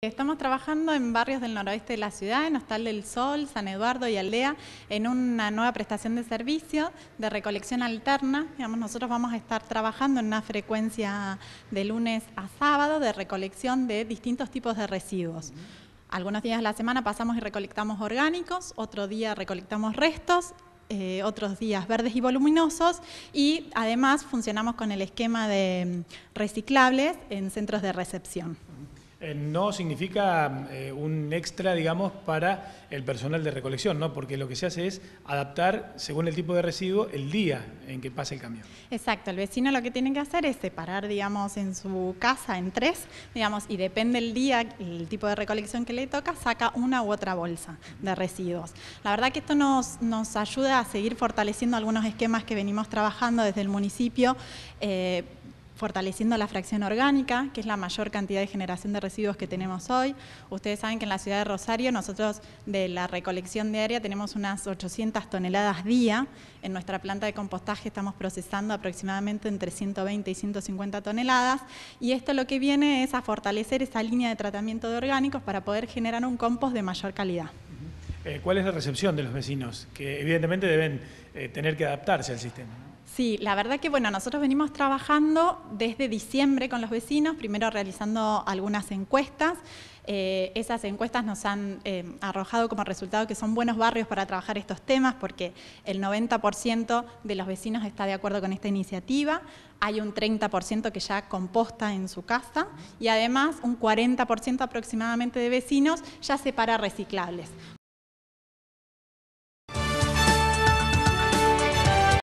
Estamos trabajando en barrios del noroeste de la ciudad, en Hostal del Sol, San Eduardo y Aldea, en una nueva prestación de servicio de recolección alterna. nosotros vamos a estar trabajando en una frecuencia de lunes a sábado de recolección de distintos tipos de residuos. Algunos días de la semana pasamos y recolectamos orgánicos, otro día recolectamos restos, eh, otros días verdes y voluminosos y además funcionamos con el esquema de mm, reciclables en centros de recepción. Eh, no significa eh, un extra, digamos, para el personal de recolección, ¿no? Porque lo que se hace es adaptar, según el tipo de residuo, el día en que pasa el camión. Exacto, el vecino lo que tiene que hacer es separar, digamos, en su casa en tres, digamos, y depende el día, el tipo de recolección que le toca, saca una u otra bolsa de residuos. La verdad que esto nos, nos ayuda a seguir fortaleciendo algunos esquemas que venimos trabajando desde el municipio. Eh, fortaleciendo la fracción orgánica, que es la mayor cantidad de generación de residuos que tenemos hoy. Ustedes saben que en la ciudad de Rosario nosotros de la recolección diaria tenemos unas 800 toneladas día. En nuestra planta de compostaje estamos procesando aproximadamente entre 120 y 150 toneladas. Y esto lo que viene es a fortalecer esa línea de tratamiento de orgánicos para poder generar un compost de mayor calidad. Eh, ¿Cuál es la recepción de los vecinos? Que evidentemente deben eh, tener que adaptarse al sistema. Sí, la verdad que bueno, nosotros venimos trabajando desde diciembre con los vecinos, primero realizando algunas encuestas. Eh, esas encuestas nos han eh, arrojado como resultado que son buenos barrios para trabajar estos temas porque el 90% de los vecinos está de acuerdo con esta iniciativa, hay un 30% que ya composta en su casa y además un 40% aproximadamente de vecinos ya separa reciclables.